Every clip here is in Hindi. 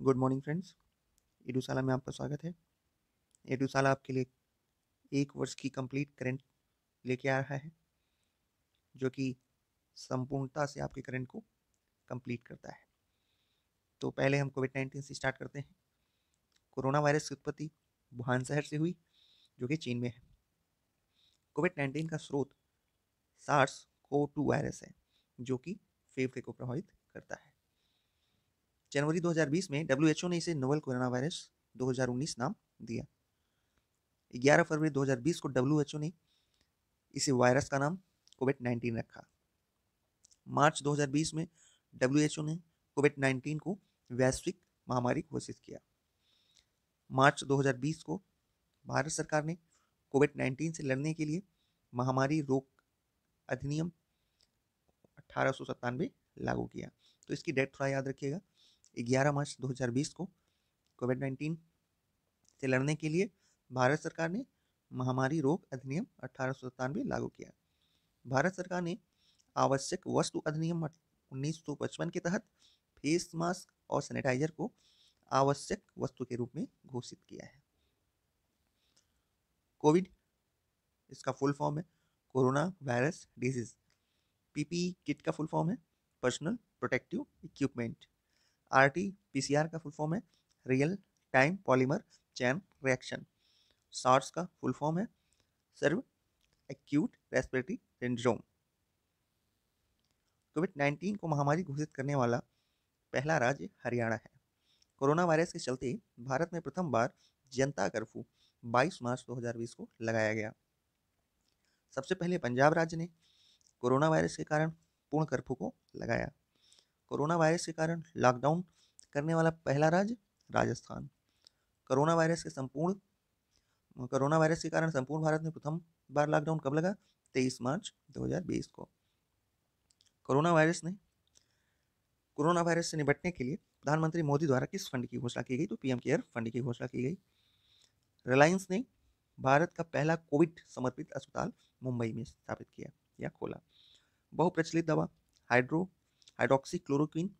गुड मॉर्निंग फ्रेंड्स एडूशाला में आपका स्वागत है एडूशाला आपके लिए एक वर्ष की कंप्लीट करंट लेके आ रहा है जो कि संपूर्णता से आपके करंट को कंप्लीट करता है तो पहले हम कोविड नाइन्टीन से स्टार्ट करते हैं कोरोना वायरस की उत्पत्ति वुहान शहर से हुई जो कि चीन में है कोविड नाइन्टीन का स्रोत सार्स को टू वायरस है जो कि फेफड़े को प्रभावित करता है जनवरी 2020 में डब्ल्यू ने इसे नोवल कोरोना वायरस 2019 नाम दिया 11 फरवरी 2020 को डब्ल्यू ने इसे वायरस का नाम कोविड 19 रखा मार्च 2020 में डब्ल्यू ने कोविड 19 को वैश्विक महामारी घोषित किया मार्च 2020 को भारत सरकार ने कोविड 19 से लड़ने के लिए महामारी रोक अधिनियम अठारह लागू किया तो इसकी डेट थोड़ा याद रखिएगा ग्यारह मार्च 2020 को कोविड नाइन्टीन से लड़ने के लिए भारत सरकार ने महामारी रोग अधिनियम अठारह लागू किया भारत सरकार ने आवश्यक वस्तु अधिनियम 1955 के तहत फेस मास्क और सैनिटाइजर को आवश्यक वस्तु के रूप में घोषित किया है कोविड इसका फुल फॉर्म है corona virus disease PP kit का फुल फॉर्म है personal protective equipment R T P C R का फुल फॉर्म है real time polymer chain reaction SARS का फुल फॉर्म है severe acute respiratory syndrome COVID nineteen को महामारी घोषित करने वाला पहला राज्य हरियाणा है कोरोना वायरस के चलते भारत में प्रथम बार जनता कर्फ्यू 22 मार्च 2020 को लगाया गया सबसे पहले पंजाब राज्य ने कोरोना वायरस के कारण पूर्ण कर्फ्यू को लगाया कोरोना वायरस के कारण लॉकडाउन करने वाला पहला राज्य राजस्थान कोरोना वायरस के संपूर्ण कोरोना वायरस के कारण संपूर्ण भारत में प्रथम बार लॉकडाउन कब लगा तेईस मार्च 2020 को कोरोना वायरस ने कोरोना वायरस से निपटने के लिए प्रधानमंत्री मोदी द्वारा किस फंड की घोषणा की गई तो पीएम केयर फंड की घोषणा की गई रिलायंस ने भारत का पहला कोविड समर्पित अस्पताल मुंबई में स्थापित किया या खोला बहुप्रचलित दवा हाइड्रो हाइड्रोक्सीक्लोरोक्विन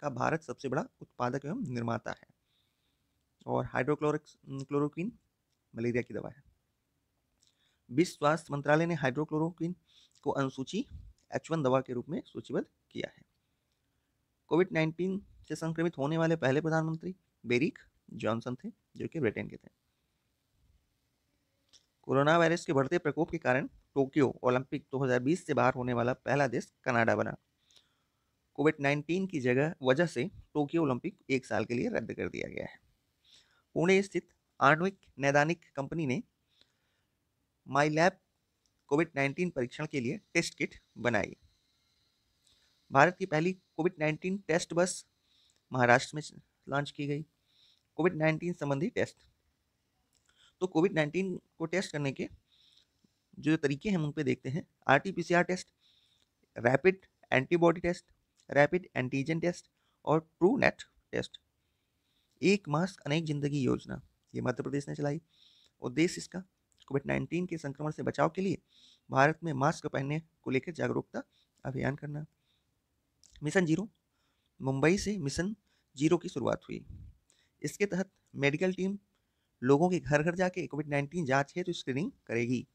का भारत सबसे बड़ा उत्पादक एवं निर्माता है और हाइड्रोक्लोरिक क्लोरोक्विन मलेरिया की दवा है विश्व स्वास्थ्य मंत्रालय ने हाइड्रोक्लोरोक्विन को अनुसूची एच वन दवा के रूप में सूचीबद्ध किया है कोविड नाइन्टीन से संक्रमित होने वाले पहले प्रधानमंत्री बेरिक जॉनसन थे जो कि ब्रिटेन के थे कोरोना वायरस के बढ़ते प्रकोप के कारण टोक्यो ओलंपिक 2020 से बाहर होने वाला पहला देश कनाडा बना कोविड नाइन्टीन की जगह वजह से टोक्यो ओलंपिक एक साल के लिए रद्द कर दिया गया है पुणे स्थित आणविक नैदानिक कंपनी ने माई लैब कोविड नाइन्टीन परीक्षण के लिए टेस्ट किट बनाई भारत की पहली कोविड नाइन्टीन टेस्ट बस महाराष्ट्र में लॉन्च की गई कोविड नाइन्टीन संबंधी टेस्ट तो कोविड नाइन्टीन को टेस्ट करने के जो तरीके हैं उन पर देखते हैं R T P C R test rapid antibody test rapid antigen test और ट्रू नेट टेस्ट एक मास्क अनेक जिंदगी योजना ये मध्य प्रदेश ने चलाई उद्देश्य इसका कोविड नाइन्टीन के संक्रमण से बचाव के लिए भारत में मास्क पहनने को लेकर जागरूकता अभियान करना मिशन जीरो मुंबई से मिशन जीरो की शुरुआत हुई इसके तहत मेडिकल टीम लोगों के घर घर जाके कोविड नाइन्टीन जाँच है तो स्क्रीनिंग करेगी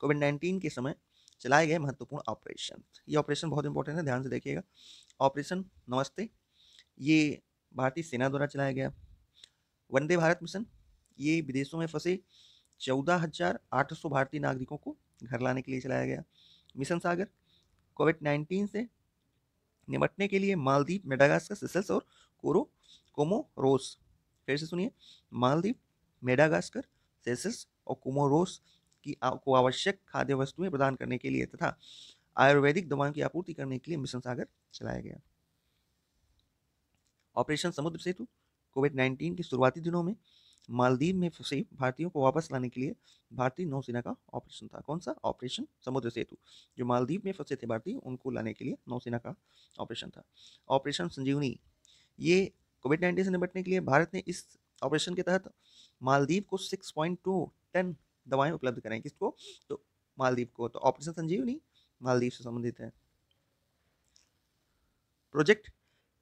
कोविड नाइन्टीन के समय चलाए गए महत्वपूर्ण ऑपरेशन ये ऑपरेशन बहुत इंपॉर्टेंट है ध्यान से देखिएगा ऑपरेशन नमस्ते ये भारतीय सेना द्वारा चलाया गया वंदे भारत मिशन ये विदेशों में फंसे चौदह हजार आठ सौ भारतीय नागरिकों को घर लाने के लिए चलाया गया मिशन सागर कोविड नाइन्टीन से निपटने के लिए मालदीप मेडागास्कर सिसल्स और कोरो कोमोरोस फिर से सुनिए मालदीप मेडागास्कर सेसल्स और कोमोरोस की को आवश्यक खाद्य वस्तुएं प्रदान करने के लिए तथा आयुर्वेदिक दवाओं की आपूर्ति करने के लिए मिशन सागर चलाया गया ऑपरेशन समुद्र सेतु कोविड नाइन्टीन के शुरुआती दिनों में मालदीव में फंसे भारतीयों को वापस लाने के लिए भारतीय नौसेना का ऑपरेशन था कौन सा ऑपरेशन समुद्र सेतु जो मालदीव में फंसे थे भारतीय उनको लाने के लिए नौसेना का ऑपरेशन था ऑपरेशन संजीवनी ये कोविड नाइन्टीन से निपटने के लिए भारत ने इस ऑपरेशन के तहत मालदीव को 6.2 टन दवाएं उपलब्ध कराएं किसको तो मालदीव को तो ऑपरेशन संजीवनी मालदीव से संबंधित है प्रोजेक्ट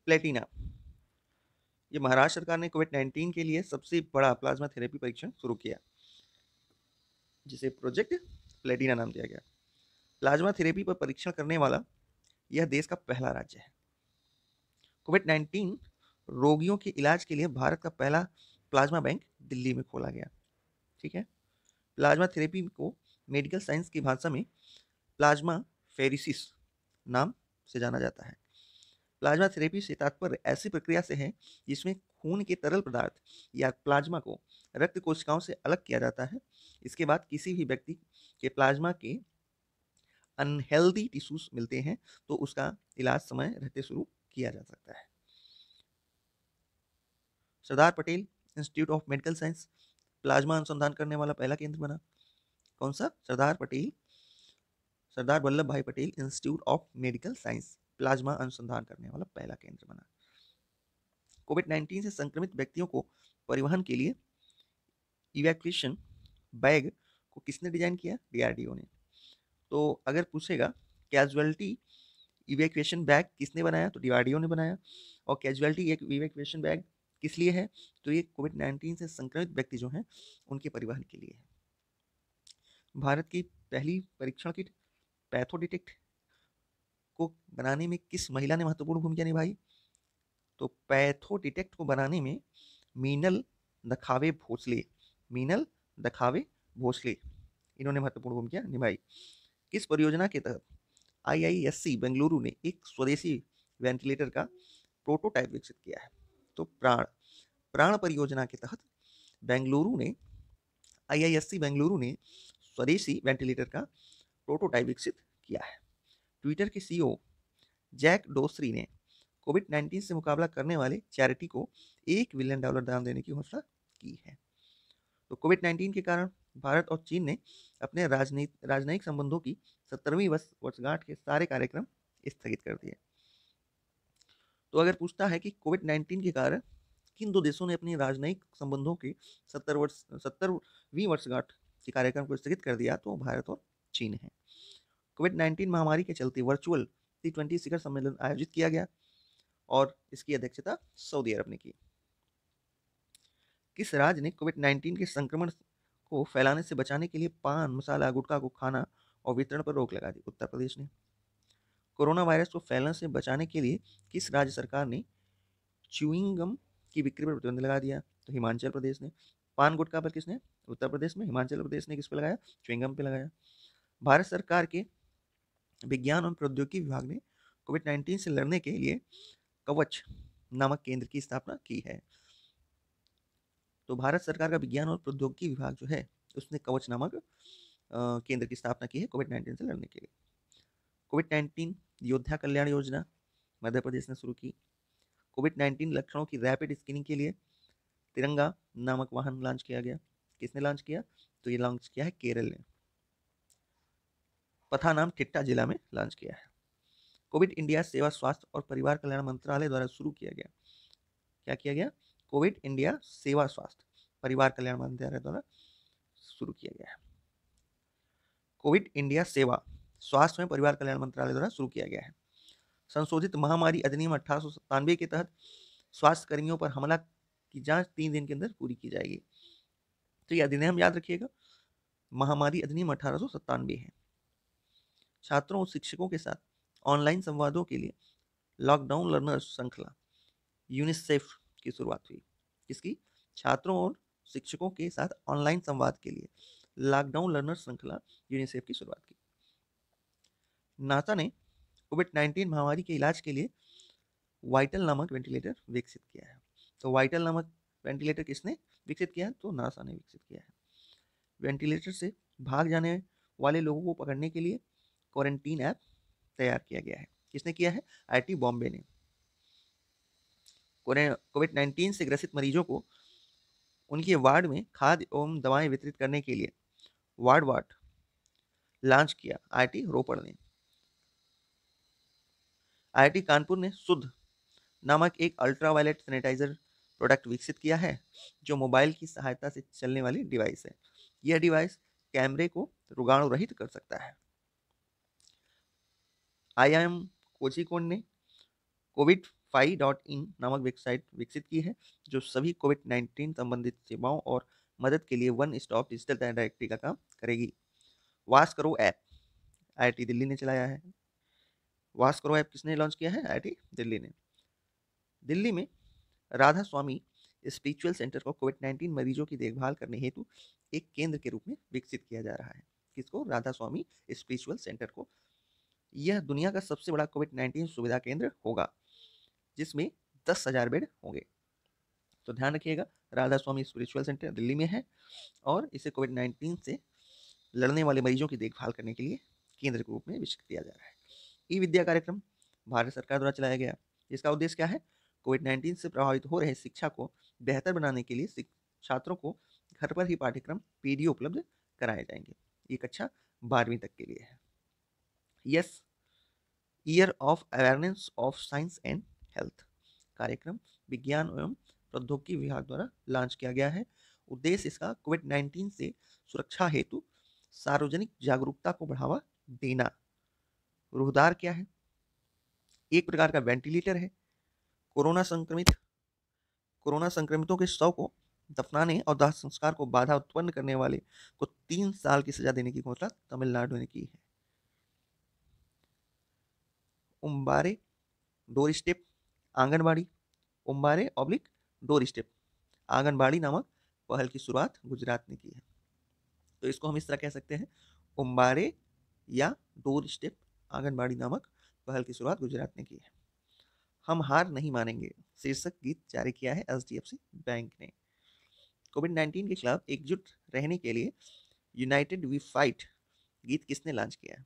प्लेटिना ये महाराष्ट्र सरकार ने कोविड नाइन्टीन के लिए सबसे बड़ा प्लाज्मा थेरेपी परीक्षण शुरू किया जिसे प्रोजेक्ट प्लेटिना नाम दिया गया प्लाज्मा थेरेपी पर परीक्षण करने वाला यह देश का पहला राज्य है कोविड नाइन्टीन रोगियों के इलाज के लिए भारत का पहला प्लाज्मा बैंक दिल्ली में खोला गया ठीक है प्लाज्मा थेरेपी को मेडिकल साइंस की भाषा में प्लाज्मा फेरिसिस नाम से जाना जाता है प्लाज्मा थेरेपी से तात्पर्य ऐसी प्रक्रिया से है जिसमें खून के तरल पदार्थ या प्लाज्मा को रक्त कोशिकाओं से अलग किया जाता है इसके बाद किसी भी व्यक्ति के प्लाज्मा के अनहेल्दी टिश्यूज मिलते हैं तो उसका इलाज समय रहते शुरू किया जा सकता है Sardar Patel institute of medical science plasma अनुसंधान करने वाला पहला केंद्र बना कौन सा सरदार Patel Sardar Vallabh bhai Patel institute of medical science plasma अनुसंधान करने वाला पहला केंद्र बना कोविड नाइन्टीन से संक्रमित व्यक्तियों को परिवहन के लिए इवैक्यूएशन बैग को किसने डिजाइन किया डीआरडीओ ने तो अगर पूछेगा कैजुअलिटी इवैक्यूएशन बैग किसने बनाया तो डीआरडीओ ने बनाया और कैजुअलिटी एक इवैक्यूएशन बैग किस लिए है तो ये कोविड नाइन्टीन से संक्रमित व्यक्ति जो हैं उनके परिवहन के लिए है भारत की पहली परीक्षण किट पैथोडिटेक्ट को बनाने में किस महिला ने महत्वपूर्ण भूमिका निभाई तो पैथोडिटेक्ट को बनाने में मीनल दखावे भोसले मीनल दखावे भोसले इन्होंने महत्वपूर्ण भूमिका निभाई किस परियोजना के तहत आईआईएससी बेंगलुरु ने एक स्वदेशी वेंटिलेटर का प्रोटोटाइप विकसित किया है तो प्राण प्राण परियोजना के तहत बेंगलुरु ने आईआईएससी बेंगलुरु ने स्वदेशी वेंटिलेटर का प्रोटोटाइप विकसित किया है ट्विटर के सीईओ e जैक डोसरी ने कोविड नाइन्टीन से मुकाबला करने वाले चैरिटी को एक बिलियन डॉलर दान देने की घोषणा की है तो कोविड नाइन्टीन के कारण भारत और चीन ने अपने राजनीति राजनयिक संबंधों की सत्तरवीं वर्ष वर्षगांठ के सारे कार्यक्रम स्थगित कर दिए तो अगर पूछता है कि कोविड नाइन्टीन के कारण किन दो देशों ने अपने राजनयिक संबंधों के सत्तर वर्ष सत्तरवीं वर्षगांठ के कार्यक्रम को स्थगित कर दिया तो भारत और चीन है कोविड नाइन्टीन महामारी के चलते वर्चुअल टी ट्वेंटी शिखर सम्मेलन आयोजित किया गया और इसकी अध्यक्षता सऊदी अरब ने की किस राज्य ने कोविड नाइन्टीन के संक्रमण को फैलाने से बचाने के लिए पान मसाला गुटखा को खाना और वितरण पर रोक लगा दी उत्तर प्रदेश ने कोरोना वायरस को फैलने से बचाने के लिए किस राज्य सरकार ने च्यूंगम की बिक्री पर प्रतिबंध लगा दिया तो हिमाचल प्रदेश ने पान गुटखा पर किसने उत्तर प्रदेश में हिमाचल प्रदेश ने किस पर लगाया च्यूंगम पे लगाया भारत सरकार के विज्ञान और प्रौद्योगिकी विभाग ने कोविड नाइन्टीन से लड़ने के लिए कवच नामक केंद्र की स्थापना की है तो भारत सरकार का विज्ञान और प्रौद्योगिकी विभाग जो है उसने कवच नामक केंद्र की स्थापना की है कोविड नाइन्टीन से लड़ने के लिए कोविड नाइन्टीन योद्धा कल्याण योजना मध्य प्रदेश ने शुरू की कोविड नाइन्टीन लक्षणों की रैपिड स्क्रीनिंग के लिए तिरंगा नामक वाहन लॉन्च किया गया किसने लॉन्च किया तो ये लॉन्च किया है केरल ने नाम ठिट्टा जिला में लॉन्च किया है कोविड इंडिया सेवा स्वास्थ्य और परिवार कल्याण मंत्रालय द्वारा शुरू किया गया क्या किया गया कोविड इंडिया सेवा स्वास्थ्य परिवार कल्याण मंत्रालय द्वारा शुरू किया गया है कोविड इंडिया सेवा स्वास्थ्य में परिवार कल्याण मंत्रालय द्वारा शुरू किया गया है संशोधित महामारी अधिनियम अठारह के तहत स्वास्थ्य कर्मियों पर हमला की जांच तीन दिन के अंदर पूरी की जाएगी तो यह अधिनियम याद रखिएगा महामारी अधिनियम अठारह है छात्रों और शिक्षकों के साथ ऑनलाइन संवादों के लिए लॉकडाउन लर्नर्स श्रृंखला यूनिसेफ की शुरुआत हुई किसकी छात्रों और शिक्षकों के साथ ऑनलाइन संवाद के लिए लॉकडाउन लर्नर श्रृंखला यूनिसेफ की शुरुआत की नासा ने कोविड नाइन्टीन महामारी के इलाज के लिए वाइटल नामक वेंटिलेटर विकसित किया है तो वाइटल नामक वेंटिलेटर किसने विकसित किया है तो नासा ने विकसित किया है वेंटिलेटर से भाग जाने वाले लोगों को पकड़ने के लिए क्वारंटीन ऐप तैयार किया गया है किसने किया है आईटी बॉम्बे ने कोविड नाइन्टीन से ग्रसित मरीजों को उनके वार्ड में खाद एवं दवाएं वितरित करने के लिए वार्ड वार्ड लॉन्च किया आईटी रोपड़ ने आईआईटी कानपुर ने शुद्ध नामक एक अल्ट्रावायलेट सैनिटाइजर प्रोडक्ट विकसित किया है जो मोबाइल की सहायता से चलने वाली डिवाइस है यह डिवाइस कैमरे को रुगाणु रहित कर सकता है आईआईएम कोचिकोड ने कोविड फाइव डॉट इन नामक वेबसाइट विकसित की है जो सभी कोविड नाइन्टीन संबंधित सेवाओं और मदद के लिए वन स्टॉप डिजिटल डायरेक्टरी का काम करेगी वास करो ऐप आई दिल्ली ने चलाया है वास्को ऐप किसने लॉन्च किया है आई दिल्ली ने दिल्ली में राधा स्वामी स्पिरिचुअल सेंटर को कोविड नाइन्टीन मरीजों की देखभाल करने हेतु एक केंद्र के रूप में विकसित किया जा रहा है किसको राधा स्वामी स्पिरिचुअल सेंटर को यह दुनिया का सबसे बड़ा कोविड नाइन्टीन सुविधा केंद्र होगा जिसमें दस हज़ार बेड होंगे तो ध्यान रखिएगा राधा स्वामी स्पिरिचुअल सेंटर दिल्ली में है और इसे कोविड नाइन्टीन से लड़ने वाले मरीजों की देखभाल करने के लिए केंद्र के रूप में विकसित किया जा रहा है ई विद्या कार्यक्रम भारत सरकार द्वारा चलाया गया इसका उद्देश्य क्या है कोविड नाइन्टीन से प्रभावित हो रहे शिक्षा को बेहतर बनाने के लिए छात्रों को घर पर ही पाठ्यक्रम पी उपलब्ध कराए जाएंगे ये कक्षा बारहवीं तक के लिए है YES year of awareness of science and health कार्यक्रम विज्ञान एवं प्रौद्योगिकी विभाग द्वारा लॉन्च किया गया है उद्देश्य इसका कोविड नाइन्टीन से सुरक्षा हेतु सार्वजनिक जागरूकता को बढ़ावा देना रूहदार क्या है एक प्रकार का वेंटिलेटर है कोरोना संक्रमित कोरोना संक्रमितों के शव को दफनाने और दाह संस्कार को बाधा उत्पन्न करने वाले को तीन साल की सजा देने की घोषणा तमिलनाडु ने की है उम्बारे डोर स्टेप आंगनबाड़ी उम्बारे ऑब्लिक डोर स्टेप आंगनबाड़ी नामक पहल की शुरुआत गुजरात ने की है तो इसको हम इस तरह कह सकते हैं उम्बारे या डोर स्टेप आंगनबाड़ी नामक पहल की शुरुआत गुजरात ने की है हम हार नहीं मानेंगे शीर्षक गीत जारी किया है एच बैंक ने कोविड नाइन्टीन के खिलाफ एकजुट रहने के लिए यूनाइटेड वी फाइट गीत किसने लॉन्च किया है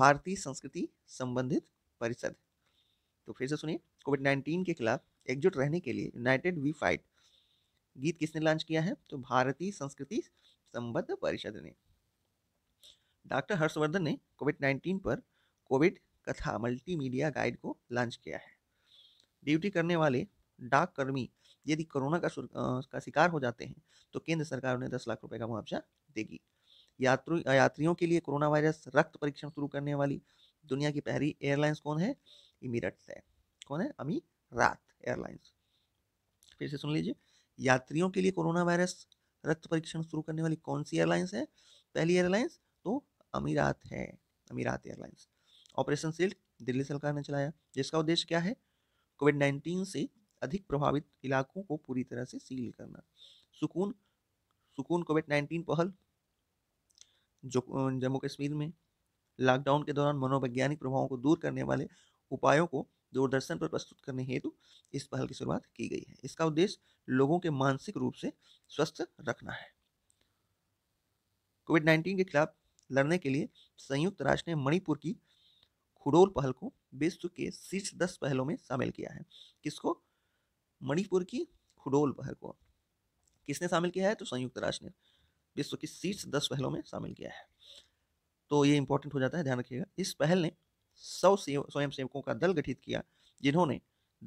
भारतीय संस्कृति संबंधित परिषद तो फिर से सुनिए कोविड नाइन्टीन के खिलाफ एकजुट रहने के लिए यूनाइटेड वी फाइट गीत किसने लॉन्च किया है तो भारतीय संस्कृति संबद्ध परिषद ने डॉक्टर हर्षवर्धन ने कोविड नाइन्टीन पर कोविड कथा मल्टीमीडिया गाइड को लॉन्च किया है ड्यूटी करने वाले डाक कर्मी यदि कोरोना का का शिकार हो जाते हैं तो केंद्र सरकार उन्हें दस लाख रुपए का मुआवजा देगी यात्रु यात्रियों के लिए कोरोना वायरस रक्त परीक्षण शुरू करने वाली दुनिया की पहली एयरलाइंस कौन है इमीरेट्स है कौन है अमी रात एयरलाइंस फिर से सुन लीजिए यात्रियों के लिए कोरोना वायरस रक्त परीक्षण शुरू करने वाली कौन सी एयरलाइंस है पहली एयरलाइंस तो अमीरात है अमीरात एयरलाइंस ऑपरेशन सील्ड दिल्ली सरकार ने चलाया जिसका उद्देश्य क्या है कोविड नाइन्टीन से अधिक प्रभावित इलाकों को पूरी तरह से सील करना सुकून सुकून कोविड नाइन्टीन पहल जो जम्मू कश्मीर में लॉकडाउन के दौरान मनोवैज्ञानिक प्रभावों को दूर करने वाले उपायों को दूरदर्शन पर प्रस्तुत करने हेतु इस पहल की शुरुआत की गई है इसका उद्देश्य लोगों के मानसिक रूप से स्वस्थ रखना है कोविड नाइन्टीन के खिलाफ लड़ने के लिए संयुक्त राष्ट्र ने मणिपुर की खुडोल पहल को विश्व के शीर्ष दस पहलों में शामिल किया है किसको मणिपुर की खुडोल पहल को किसने शामिल किया है तो संयुक्त राष्ट्र ने विश्व की शीर्ष दस पहलों में शामिल किया है तो ये इंपॉर्टेंट हो जाता है ध्यान रखिएगा इस पहल ने सौ स्वयं सेवकों का दल गठित किया जिन्होंने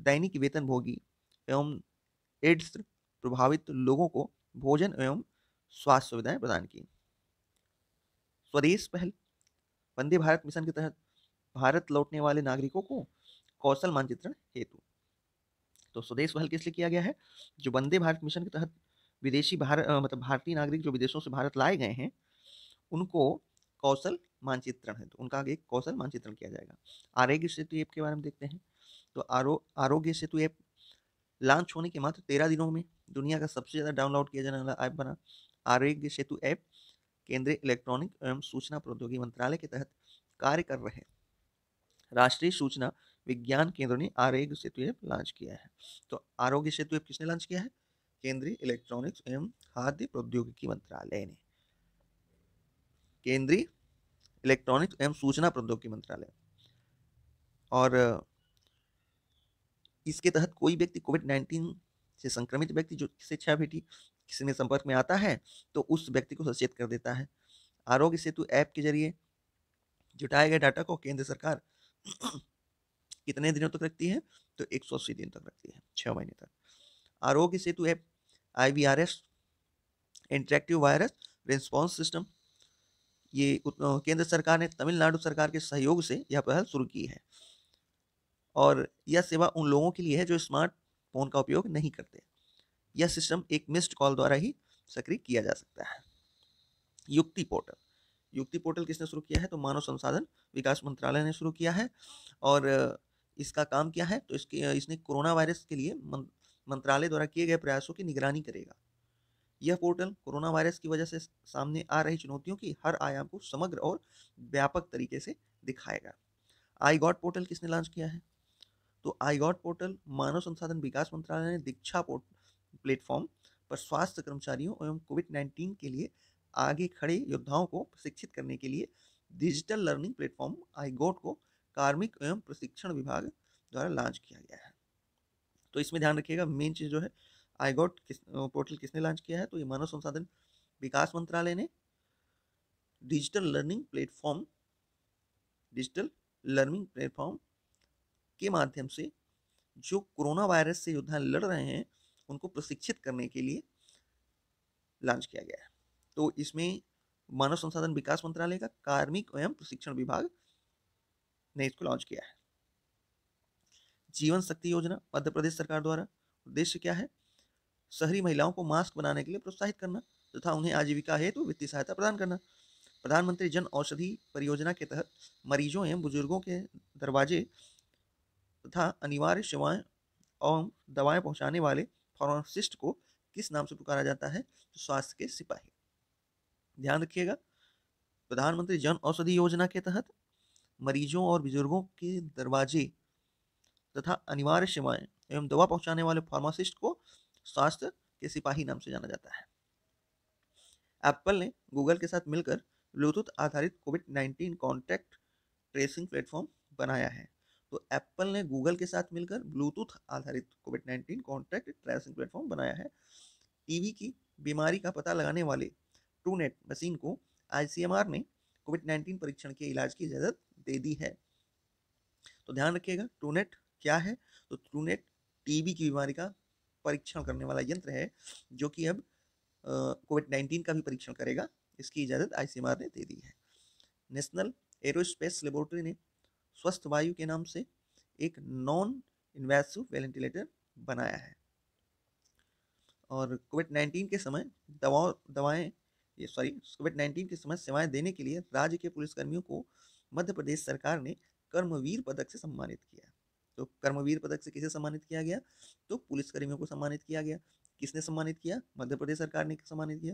दैनिक वेतन भोगी एवं एड्स प्रभावित लोगों को भोजन एवं स्वास्थ्य सुविधाएं प्रदान की स्वदेश पहल वंदे भारत मिशन के तहत भारत लौटने वाले नागरिकों को कौशल मानचित्रण हेतु तो स्वदेश पहल किस लिए किया गया है जो वंदे भारत मिशन के तहत विदेशी भारत मतलब भारतीय नागरिक जो विदेशों से भारत लाए गए हैं उनको कौशल मानचित्रण है तो उनका एक कौशल मानचित्रण किया जाएगा आरोग्य सेतु ऐप के बारे में देखते हैं तो आरो आरोग्य सेतु ऐप लॉन्च होने के मात्र तेरह दिनों में दुनिया का सबसे ज़्यादा डाउनलोड किया जाने वाला ऐप बना आरोग्य सेतु ऐप केंद्रीय इलेक्ट्रॉनिक एवं सूचना प्रौद्योगिकी मंत्रालय के तहत कार्य कर रहे राष्ट्रीय सूचना विज्ञान केंद्र ने आरोग्य सेतु ऐप लॉन्च किया है तो आरोग्य सेतु ऐप किसने लॉन्च किया है केंद्रीय इलेक्ट्रॉनिक्स एवं खाद्य प्रौद्योगिकी मंत्रालय ने केंद्रीय इलेक्ट्रॉनिक्स एवं सूचना प्रौद्योगिकी मंत्रालय और इसके तहत कोई व्यक्ति कोविड नाइन्टीन से संक्रमित व्यक्ति जो किसी छह बेटी किसी ने संपर्क में आता है तो उस व्यक्ति को सचेत कर देता है आरोग्य सेतु ऐप के जरिए जुटाए गए डाटा को केंद्र सरकार कितने दिनों तक रखती है तो एक सौ अस्सी दिन तक रखती है छः महीने तक आर Setu app I V R S interactive virus response system ये केंद्र सरकार ने तमिलनाडु सरकार के सहयोग से यह पहल शुरू की है और यह सेवा उन लोगों के लिए है जो स्मार्ट फोन का उपयोग नहीं करते यह सिस्टम एक मिस्ड कॉल द्वारा ही सक्रिय किया जा सकता है युक्ति पोर्टल युक्ति पोर्टल किसने शुरू किया है तो मानव संसाधन विकास मंत्रालय ने शुरू किया है और इसका काम क्या है तो इसके इसने कोरोना वायरस के लिए मंत्रालय द्वारा किए गए प्रयासों की निगरानी करेगा यह पोर्टल कोरोना वायरस की वजह से सामने आ रही चुनौतियों की हर आयाम को समग्र और व्यापक तरीके से दिखाएगा आई गॉड पोर्टल किसने लॉन्च किया है तो आई गॉड पोर्टल मानव संसाधन विकास मंत्रालय ने दीक्षा पोर्ट प्लेटफॉर्म पर स्वास्थ्य कर्मचारियों एवं कोविड नाइन्टीन के लिए आगे खड़े योद्धाओं को प्रशिक्षित करने के लिए डिजिटल लर्निंग प्लेटफॉर्म आईगोट को कार्मिक एवं प्रशिक्षण विभाग द्वारा लॉन्च किया गया है तो इसमें ध्यान रखिएगा मेन चीज़ जो है आईगोट किस पोर्टल किसने लॉन्च किया है तो ये मानव संसाधन विकास मंत्रालय ने digital learning platform digital learning platform के माध्यम से जो कोरोना वायरस से योद्धा लड़ रहे हैं उनको प्रशिक्षित करने के लिए लॉन्च किया गया है तो इसमें मानव संसाधन विकास मंत्रालय का कार्मिक एवं प्रशिक्षण विभाग ने इसको लॉन्च किया है जीवन शक्ति योजना मध्य प्रदेश सरकार द्वारा उद्देश्य क्या है शहरी महिलाओं को मास्क बनाने के लिए प्रोत्साहित करना तथा उन्हें आजीविका हेतु तो वित्तीय सहायता प्रदान करना प्रधानमंत्री जन औषधि परियोजना के तहत मरीजों एवं बुजुर्गों के दरवाजे तथा अनिवार्य सेवाएं और दवाएं पहुंचाने वाले फार्मासिस्ट को किस नाम से पुकारा जाता है तो स्वास्थ्य के सिपाही ध्यान रखिएगा प्रधानमंत्री जन औषधि योजना के तहत मरीजों और बुजुर्गों के दरवाजे तथा अनिवार्य सेवाएं एवं दवा पहुंचाने वाले फार्मासिस्ट को स्वास्थ्य के सिपाही नाम से जाना जाता है एप्पल ने गूगल के साथ मिलकर ब्लूटूथ आधारित COVID nineteen contact tracing platform बनाया है तो एप्पल ने गूगल के साथ मिलकर ब्लूटूथ आधारित COVID nineteen contact tracing platform बनाया है टीवी की बीमारी का पता लगाने वाले ट्रूनेट मशीन को आई ने कोविड नाइन्टीन परीक्षण के इलाज की इजाज़त दे दी है तो ध्यान रखिएगा ट्रूनेट क्या है तो ट्रूनेट टीबी की बीमारी का परीक्षण करने वाला यंत्र है जो कि अब कोविड नाइन्टीन का भी परीक्षण करेगा इसकी इजाज़त आई ने दे दी है नेशनल एरोस्पेस लेबोरेटरी ने स्वस्थ वायु के नाम से एक नॉन इन्वेसिव वेंटिलेटर बनाया है और कोविड नाइन्टीन के समय दवाओं दवाएं के सॉरी कोविड नाइन्टीन की समय सेवाएं देने के लिए राज्य के पुलिसकर्मियों को मध्य प्रदेश सरकार ने कर्मवीर पदक से सम्मानित किया तो कर्मवीर पदक से किसे सम्मानित किया गया तो पुलिसकर्मियों को सम्मानित किया गया किसने सम्मानित किया मध्य प्रदेश सरकार ने सम्मानित किया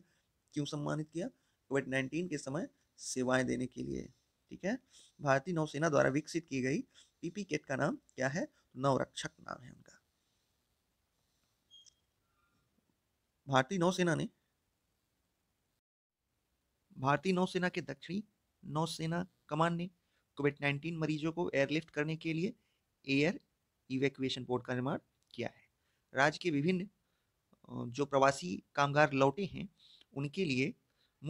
क्यों सम्मानित किया कोविड नाइन्टीन के समय सेवाएं देने के लिए ठीक है भारतीय नौसेना द्वारा विकसित की गई पीपी किट का नाम क्या है नवरक्षक नाम है उनका भारतीय नौसेना ने भारतीय नौसेना के दक्षिणी नौसेना कमान ने कोविड नाइन्टीन मरीजों को एयरलिफ्ट करने के लिए एयर इवैक्यूएशन बोर्ड का निर्माण किया है राज्य के विभिन्न जो प्रवासी कामगार लौटे हैं उनके लिए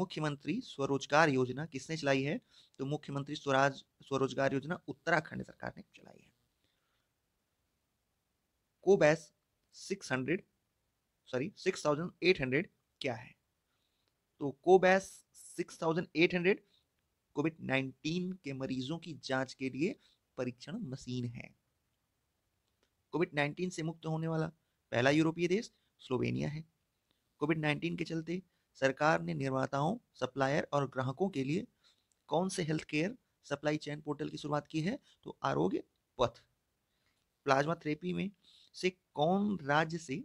मुख्यमंत्री स्वरोजगार योजना किसने चलाई है तो मुख्यमंत्री स्वराज स्वरोजगार योजना उत्तराखंड सरकार ने चलाई है Cobas six hundred sorry six thousand eight hundred क्या है तो कोबैस 6,800 कोविड 19 के मरीजों की जांच के लिए परीक्षण मशीन है कोविड 19 से मुक्त होने वाला पहला यूरोपीय देश स्लोवेनिया है कोविड 19 के चलते सरकार ने निर्माताओं सप्लायर और ग्राहकों के लिए कौन से health care supply chain portal की शुरुआत की है तो आरोग्य पथ प्लाज्मा थेरेपी में से कौन राज्य से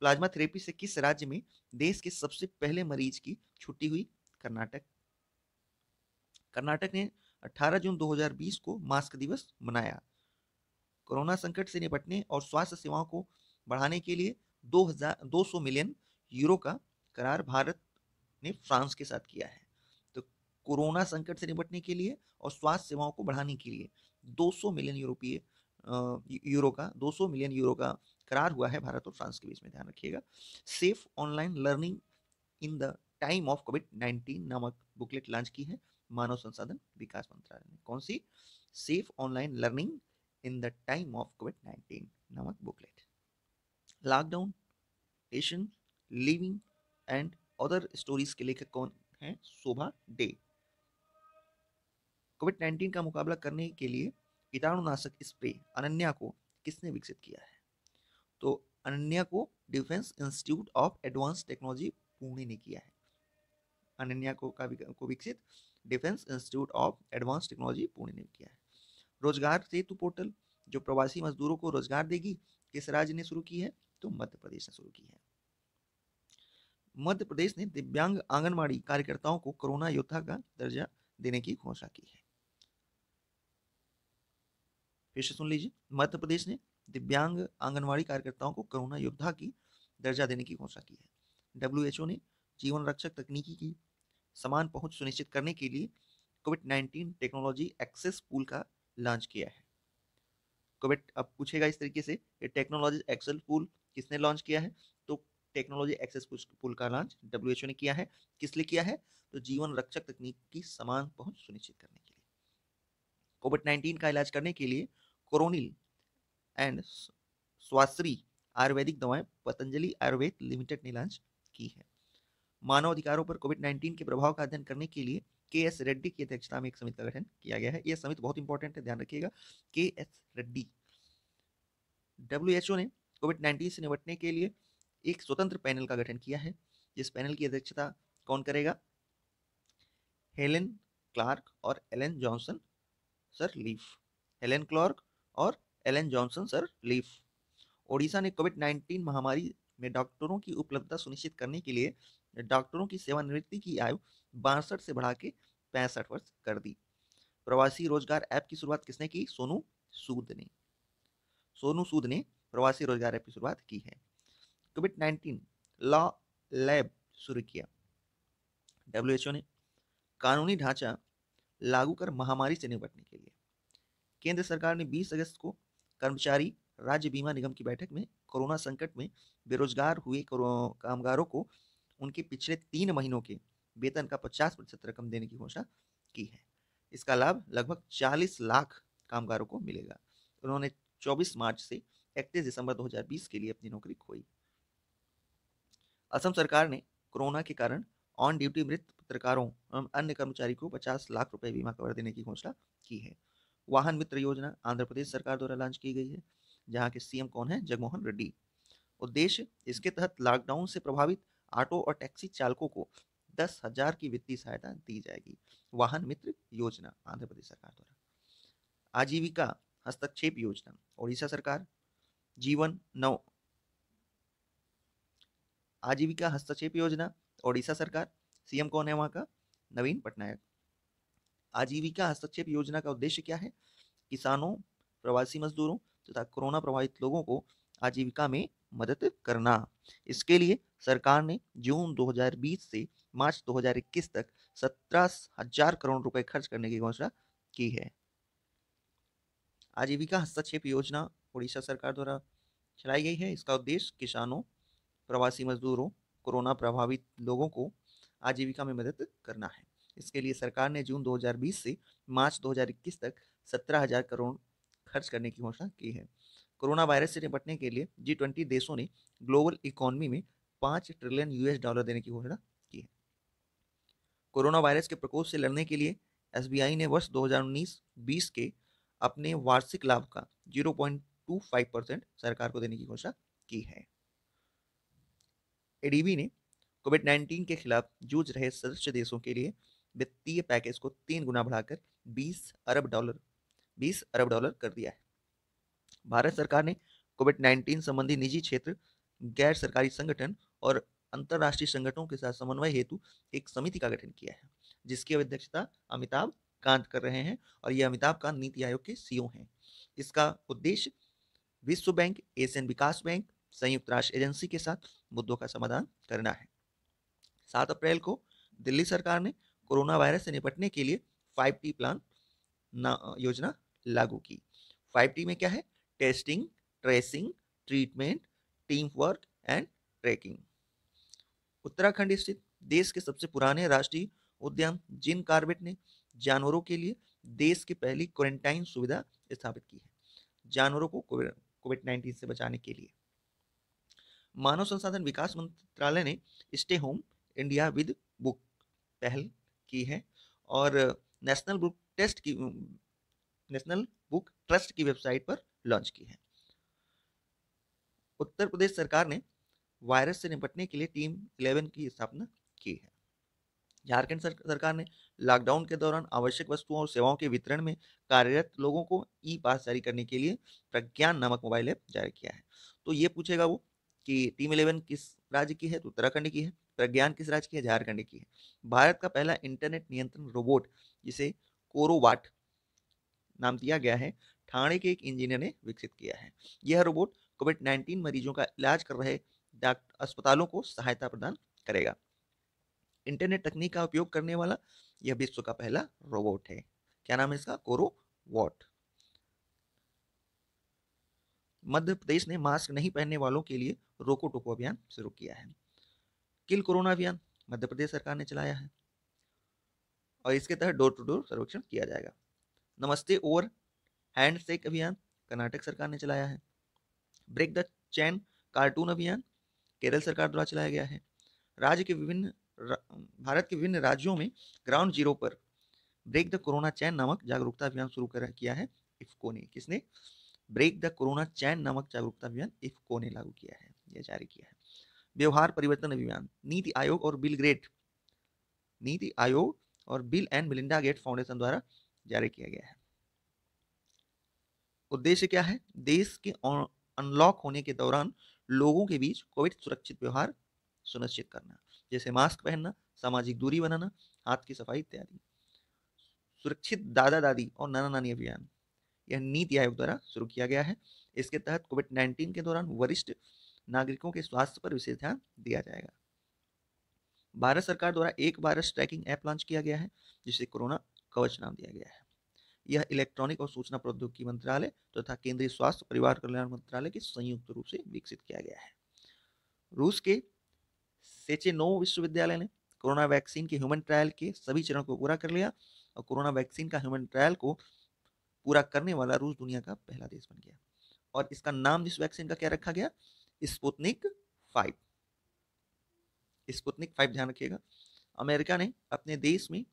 प्लाज्मा थेरेपी से किस राज्य में देश के सबसे पहले मरीज की छुट्टी हुई कर्नाटक कर्नाटक ने 18 जून 2020 को मास्क दिवस मनाया कोरोना संकट से निपटने और स्वास्थ्य सेवाओं को बढ़ाने के लिए 2000 200 मिलियन यूरो का करार भारत ने फ्रांस के साथ किया है तो कोरोना संकट से निपटने के लिए और स्वास्थ्य सेवाओं को बढ़ाने के लिए 200 मिलियन यूरोपीय यूरो का 200 मिलियन यूरो का करार हुआ है भारत और फ्रांस के बीच में ध्यान रखिएगा safe online learning in the time of COVID nineteen नामक बुकलेट लॉन्च की है मानव संसाधन विकास मंत्रालय ने कौन सी safe online learning in the time of COVID nineteen नामक बुकलेट लॉकडाउन एशन लिविंग एंड अदर स्टोरीज के लेखक कौन है शोभा डे कोविड नाइन्टीन का मुकाबला करने के लिए कीटाणुनाशक स्प्रे अनन्या को किसने विकसित किया है तो अनन्या को defence institute of advance technology Pune ने किया है अनन्या को का को विकसित defence institute of advance technology Pune ने किया है रोजगार सेतु पोर्टल जो प्रवासी मजदूरों को रोजगार देगी किस राज्य ने शुरू की है तो मध्य प्रदेश ने शुरू की है मध्य प्रदेश ने दिव्यांग आंगनबाड़ी कार्यकर्ताओं को कोरोना योद्धा का दर्जा देने की घोषणा की है फिर से सुन लीजिए मध्य प्रदेश ने दिव्यांग आंगनबाड़ी कार्यकर्ताओं को कोरोना योद्धा की दर्जा देने की घोषणा की है डब्ल्यू ने जीवन रक्षक तकनीकी की समान पहुंच सुनिश्चित करने के लिए COVID nineteen technology access pool का लॉन्च किया है कोविड अब पूछेगा इस तरीके से कि टेक्नोलॉजी एक्सेस पूल किसने लॉन्च किया है तो टेक्नोलॉजी एक्सेस पूल का लॉन्च डब्ल्यू ने किया है किस लिए किया है तो जीवन रक्षक तकनीक की समान पहुंच सुनिश्चित करने के लिए कोविड नाइन्टीन का इलाज करने के लिए कोरोनिल एंड स्वास्त्री आयुर्वेदिक दवाएं पतंजलि आयुर्वेद लिमिटेड ने लॉन्च की है मानव अधिकारों पर कोविड नाइन्टीन के प्रभाव का अध्ययन करने के लिए के एस रेड्डी की अध्यक्षता में एक समिति का गठन किया गया है यह समिति बहुत इंपॉर्टेंट है ध्यान रखिएगा K S Reddy W H O ने कोविड नाइन्टीन से निपटने के लिए एक स्वतंत्र पैनल का गठन किया है जिस पैनल की अध्यक्षता कौन करेगा हेलेन क्लार्क और Ellen Johnson Sirleaf Helen Clark और Ellen Johnson Sirleaf Odisha ने कोविड नाइन्टीन महामारी में डॉक्टरों की उपलब्धता सुनिश्चित करने के लिए डॉक्टरों की सेवानिवृत्ति की आयु बासठ से बढ़ा के पैंसठ वर्ष कर दी प्रवासी रोजगार ऐप की शुरुआत किसने की सोनू सूद ने सोनू सूद ने प्रवासी रोजगार ऐप की शुरुआत की है कोविड नाइन्टीन लॉ लैब शुरू किया डब्ल्यूएचओ ने कानूनी ढांचा लागू कर महामारी से निपटने के लिए केंद्र सरकार ने 20 अगस्त को कर्मचारी राज्य बीमा निगम की बैठक में कोरोना संकट में बेरोजगार हुए कामगारों को उनके पिछले तीन महीनों के वेतन का पचास प्रतिशत रकम देने की घोषणा की है इसका लाभ लगभग चालीस लाख कामगारों को मिलेगा उन्होंने चौबीस मार्च से इकतीस दिसंबर 2020 के लिए अपनी नौकरी खोई असम सरकार ने कोरोना के कारण ऑन ड्यूटी मृत पत्रकारों एवं अन्य कर्मचारी को 50 लाख रुपए बीमा कवर देने की घोषणा की है वाहन मित्र योजना आंध्र प्रदेश सरकार द्वारा लॉन्च की गई है जहां के सीएम कौन है जगमोहन रेड्डी उद्देश्य इसके तहत लॉकडाउन से प्रभावित ऑटो और टैक्सी चालकों को दस हजार की वित्तीय सहायता दी जाएगी वाहन मित्र योजना आंध्र प्रदेश सरकार द्वारा आजीविका हस्तक्षेप योजना ओडिशा सरकार जीवन नव आजीविका हस्तक्षेप योजना ओडिशा सरकार सीएम कौन है वहां का नवीन पटनायक आजीविका हस्तक्षेप योजना का उद्देश्य क्या है किसानों प्रवासी मजदूरों तथा कोरोना प्रभावित लोगों को आजीविका में मदद करना इसके लिए सरकार ने जून 2020 से मार्च 2021 तक सत्रह हजार करोड़ रुपए खर्च करने की घोषणा की है आजीविका हस्तक्षेप योजना उड़ीसा सरकार द्वारा चलाई गई है इसका उद्देश्य किसानों प्रवासी मजदूरों कोरोना प्रभावित लोगों को आजीविका में मदद करना है इसके लिए सरकार ने जून 2020 से मार्च 2021 तक सत्रह हजार करोड़ खर्च करने की घोषणा की है कोरोना वायरस से निपटने के लिए जी ट्वेंटी देशों ने ग्लोबल इकोनॉमी में पाँच ट्रिलियन यूएस डॉलर देने की घोषणा की है कोरोना वायरस के प्रकोप से लड़ने के लिए एस ने वर्ष दो हजार के अपने वार्षिक लाभ का जीरो परसेंट सरकार को देने की घोषणा की है एडीबी ने कोविड नाइन्टीन के खिलाफ जूझ रहे सदस्य देशों के लिए वित्तीय पैकेज को तीन गुना बढ़ाकर 20 अरब डॉलर बीस अरब डॉलर कर दिया है भारत सरकार ने कोविड नाइन्टीन संबंधी निजी क्षेत्र गैर सरकारी संगठन और अंतर्राष्ट्रीय संगठनों के साथ समन्वय हेतु एक समिति का गठन किया है जिसकी अध्यक्षता अमिताभ कांत कर रहे हैं और ये अमिताभ कांत नीति आयोग के सीईओ हैं इसका उद्देश्य विश्व बैंक एशियन विकास बैंक संयुक्त राष्ट्र एजेंसी के साथ मुद्दों का समाधान करना है सात अप्रैल को दिल्ली सरकार ने कोरोना वायरस से निपटने के लिए फाइव टी प्लान योजना लागू की फाइव टी में क्या है testing tracing treatment team work and tracking Uttarakhand स्थित देश के सबसे पुराने राष्ट्रीय उद्यान जिन कार्बेट ने जानवरों के लिए देश की पहली क्वारंटाइन सुविधा स्थापित की है जानवरों को कोविड नाइन्टीन से बचाने के लिए मानव संसाधन विकास मंत्रालय ने stay home India with book पहल की है और नेशनल बुक टेस्ट की नेशनल बुक ट्रस्ट की वेबसाइट पर लॉन्च की है उत्तर प्रदेश सरकार ने वायरस से निपटने के लिए टीम इलेवन की स्थापना की है झारखंड सरकार ने लॉकडाउन के दौरान आवश्यक वस्तुओं और सेवाओं के वितरण में कार्यरत लोगों को ई पास जारी करने के लिए प्रज्ञान नामक मोबाइल ऐप जारी किया है तो ये पूछेगा वो कि टीम इलेवन किस राज्य की है तो उत्तराखंड की है प्रज्ञान किस राज्य की है झारखंड की है भारत का पहला इंटरनेट नियंत्रण रोबोट जिसे कोरोवाट नाम दिया गया है ठाणे के एक इंजीनियर ने विकसित किया है यह रोबोट कोविड 19 मरीजों का इलाज कर रहे अस्पतालों को सहायता प्रदान करेगा इंटरनेट तकनीक का उपयोग करने वाला यह विश्व का पहला रोबोट है क्या नाम है इसका कोरो वॉट मध्य प्रदेश ने मास्क नहीं पहनने वालों के लिए रोको टोको अभियान शुरू किया है किल कोरोना अभियान मध्य प्रदेश सरकार ने चलाया है और इसके तहत डोर टू डोर सर्वेक्षण किया जाएगा नमस्ते और हैंडशेक अभियान कर्नाटक सरकार ने चलाया है ब्रेक द चैन कार्टून अभियान केरल सरकार द्वारा चलाया गया है राज्य के विभिन्न भारत के विभिन्न राज्यों में ग्राउंड जीरो पर ब्रेक द कोरोना चैन नामक जागरूकता अभियान शुरू कर किया है इफको ने किसने ब्रेक द कोरोना चैन नामक जागरूकता अभियान इफको ने लागू किया है यह जारी किया है व्यवहार परिवर्तन अभियान नीति आयोग और बिल ग्रेट नीति आयोग और Bill and Melinda Gates foundation द्वारा जारी किया गया है उद्देश्य क्या है देश के अनलॉक होने के दौरान लोगों के बीच कोविड सुरक्षित व्यवहार सुनिश्चित करना जैसे मास्क पहनना सामाजिक दूरी बनाना हाथ की सफाई इत्यादि सुरक्षित दादा दादी और नाना नानी अभियान यह नीति आयोग द्वारा शुरू किया गया है इसके तहत कोविड नाइन्टीन के दौरान वरिष्ठ नागरिकों के स्वास्थ्य पर विशेष ध्यान दिया जाएगा भारत सरकार द्वारा एक वायरस ट्रैकिंग ऐप लॉन्च किया गया है जिसे कोरोना कवच नाम दिया गया है यह इलेक्ट्रॉनिक और सूचना प्रौद्योगिकी मंत्रालय तथा तो केंद्रीय स्वास्थ्य परिवार कल्याण मंत्रालय के संयुक्त रूप से विकसित किया गया है रूस के सेचेनो विश्वविद्यालय ने कोरोना वैक्सीन के ह्यूमन ट्रायल के सभी चरण को पूरा कर लिया और कोरोना वैक्सीन का ह्यूमन ट्रायल को पूरा करने वाला रूस दुनिया का पहला देश बन गया और इसका नाम जिस वैक्सीन का क्या रखा गया स्पुतनिक फाइव स्पुतनिक फाइव ध्यान रखिएगा अमेरिका ने अपने देश में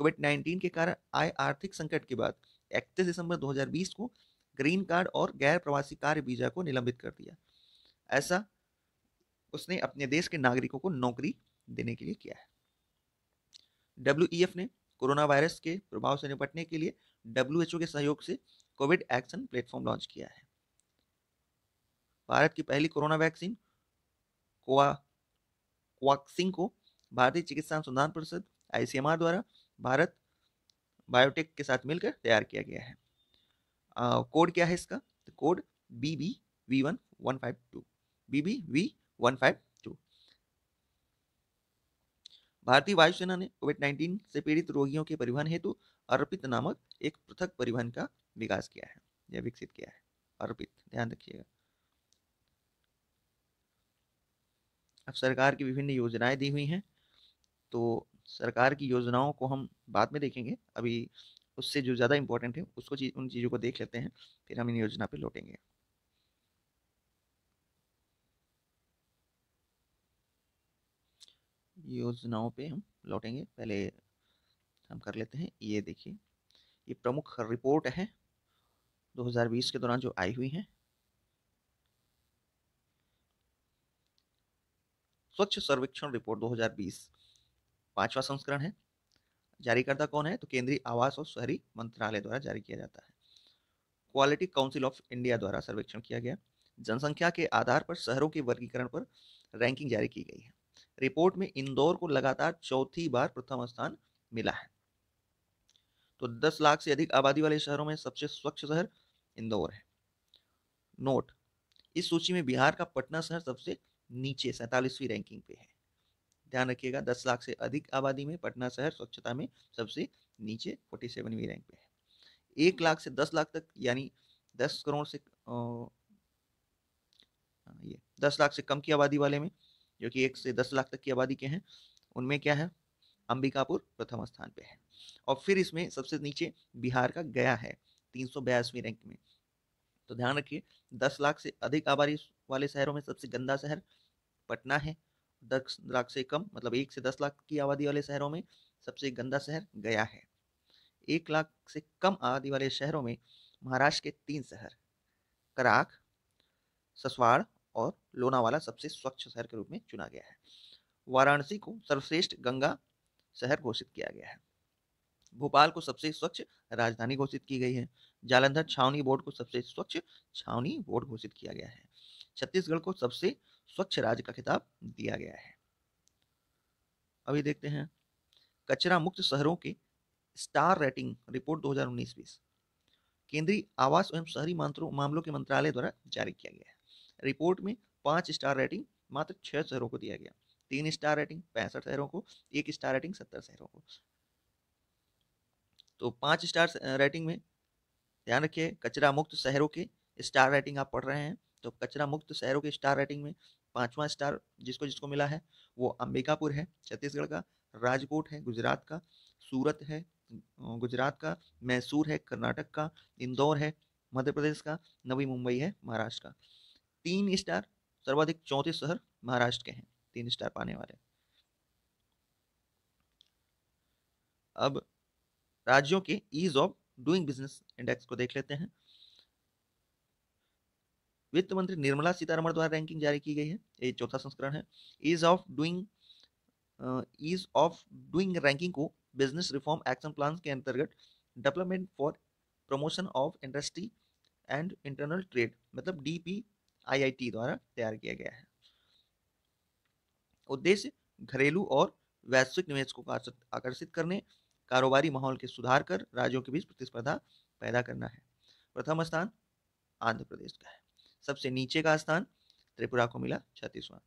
कोविड 19 के कारण आए आर्थिक संकट के बाद 31 दिसंबर 2020 को ग्रीन कार्ड और गैर प्रवासी कार्य वीजा को निलंबित कर दिया ऐसा उसने अपने देश के नागरिकों को नौकरी देने के लिए किया है डब्ल्यू ने कोरोना वायरस के प्रभाव से निपटने के लिए डब्ल्यू के सहयोग से कोविड एक्शन प्लेटफॉर्म लॉन्च किया है भारत की पहली कोरोना वैक्सीन कोवा कोवाक्सिन को भारतीय चिकित्सा अनुसंधान परिषद आईसीएमआर द्वारा भारत बायोटेक के साथ मिलकर तैयार किया गया है कोड क्या है इसका तो code B B V one one five two B B V one five two भारतीय वायुसेना ने कोविड नाइन्टीन से पीड़ित रोगियों के परिवहन हेतु अर्पित नामक एक पृथक परिवहन का विकास किया है या विकसित किया है अर्पित ध्यान रखिएगा अब सरकार की विभिन्न योजनाएं दी हुई हैं तो सरकार की योजनाओं को हम बाद में देखेंगे अभी उससे जो ज़्यादा इम्पोर्टेंट है उसको चीज उन चीज़ों को देख लेते हैं फिर हम इन योजना पर लौटेंगे योजनाओं पे हम लौटेंगे पहले हम कर लेते हैं ये देखिए ये प्रमुख रिपोर्ट है 2020 के दौरान जो आई हुई हैं स्वच्छ सर्वेक्षण रिपोर्ट पांचवा संस्करण है जारीकर्ता कौन है तो केंद्रीय आवास और शहरी मंत्रालय द्वारा जारी किया जाता है क्वालिटी काउंसिल ऑफ इंडिया द्वारा सर्वेक्षण किया गया जनसंख्या के आधार पर शहरों के वर्गीकरण पर रैंकिंग जारी की गई है रिपोर्ट में इंदौर को लगातार चौथी बार प्रथम स्थान मिला है तो 10 लाख से अधिक आबादी वाले शहरों में सबसे स्वच्छ शहर इंदौर है नोट इस सूची में बिहार का पटना शहर सबसे नीचे सैतालीसवीं रैंकिंग पे है ध्यान रखिएगा दस लाख से अधिक आबादी में पटना शहर स्वच्छता में सबसे नीचे फोर्टी सेवनवीं रैंक पे है एक लाख से दस लाख तक यानी दस करोड़ से हाँ, ये दस लाख से कम की आबादी वाले में जो कि एक से दस लाख तक की आबादी के हैं उनमें क्या है अंबिकापुर प्रथम स्थान पे है और फिर इसमें सबसे नीचे बिहार का गया है तीन सौ बयासवीं रैंक में तो ध्यान रखिए दस लाख से अधिक आबादी वाले शहरों में सबसे गंदा शहर पटना है दस लाख से कम मतलब एक से दस लाख की आबादी वाले शहरों में सबसे गंदा शहर गया है एक लाख से कम आबादी वाले शहरों में महाराष्ट्र के तीन शहर कराक ससवाड़ और लोनावाला सबसे स्वच्छ शहर के रूप में चुना गया है वाराणसी को सर्वश्रेष्ठ गंगा शहर घोषित किया गया है भोपाल को सबसे स्वच्छ राजधानी घोषित की गई है जालंधर छावनी बोर्ड को सबसे स्वच्छ छावनी बोर्ड घोषित किया गया है छत्तीसगढ़ को सबसे स्वच्छ राज्य का खिताब दिया गया है अभी देखते हैं कचरा मुक्त शहरों की स्टार रेटिंग रिपोर्ट 2019-20 केंद्रीय आवास एवं शहरी मामलों के मंत्रालय द्वारा जारी किया गया है रिपोर्ट में पांच स्टार रेटिंग मात्र छह शहरों को दिया गया तीन स्टार रेटिंग पैंसठ शहरों को एक स्टार रेटिंग सत्तर शहरों को तो पांच स्टार रेटिंग में ध्यान रखिए कचरा मुक्त शहरों के स्टार रेटिंग आप पढ़ रहे हैं तो कचरा मुक्त शहरों के स्टार रेटिंग में पांचवा स्टार जिसको जिसको मिला है वो अंबिकापुर है छत्तीसगढ़ का राजकोट है गुजरात का सूरत है गुजरात का मैसूर है कर्नाटक का इंदौर है मध्य प्रदेश का नवी मुंबई है महाराष्ट्र का तीन स्टार सर्वाधिक चौंतीस शहर महाराष्ट्र के हैं तीन स्टार पाने वाले अब राज्यों के ease of doing business index को देख लेते हैं वित्त मंत्री निर्मला सीतारमण द्वारा रैंकिंग जारी की गई है ये चौथा संस्करण है ease of doing ease of doing ranking को बिजनेस रिफॉर्म एक्शन प्लान के अंतर्गत development for promotion of industry and internal trade मतलब D P I I T द्वारा तैयार किया गया है उद्देश्य घरेलू और वैश्विक निवेश को आकर्षित करने कारोबारी माहौल के सुधार कर राज्यों के बीच प्रतिस्पर्धा पैदा करना है प्रथम स्थान आंध्र प्रदेश का है सबसे नीचे का स्थान त्रिपुरा को मिला छत्तीसवां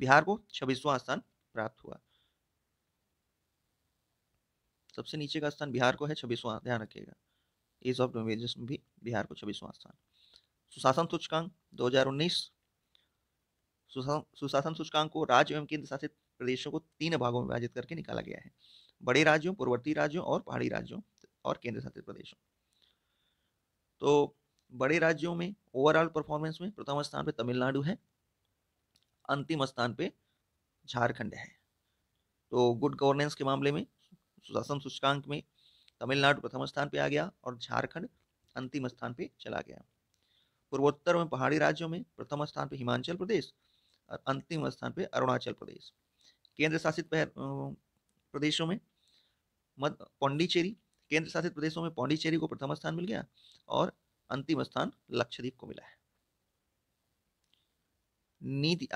बिहार को छब्बीसवां स्थान प्राप्त हुआ सबसे नीचे का स्थान बिहार को है छब्बीसवां ध्यान रखिएगा ईज ऑफ डूइंग में भी बिहार को छब्बीसवां स्थान सुशासन सूचकांक 2019 सुशासन सूचकांक को राज्य एवं केंद्र शासित प्रदेशों को तीन भागों में विभाजित करके निकाला गया है बड़े राज्यों पूर्ववर्ती राज्यों और पहाड़ी राज्यों और केंद्र शासित प्रदेशों तो बड़े राज्यों में ओवरऑल परफॉर्मेंस में प्रथम स्थान पे तमिलनाडु है अंतिम स्थान पे झारखंड है तो गुड गवर्नेंस के मामले में सुशासन सूचकांक में तमिलनाडु प्रथम स्थान पे आ गया और झारखंड अंतिम स्थान पे चला गया पूर्वोत्तर में पहाड़ी राज्यों में प्रथम स्थान पे हिमाचल प्रदेश और अंतिम स्थान पे अरुणाचल प्रदेश केंद्र शासित प्रदेशों में मध्य पौंडीचेरी केंद्र शासित प्रदेशों में पौंडीचेरी को प्रथम स्थान मिल गया और अंतिम स्थान लक्षद्वीप को मिला है नीति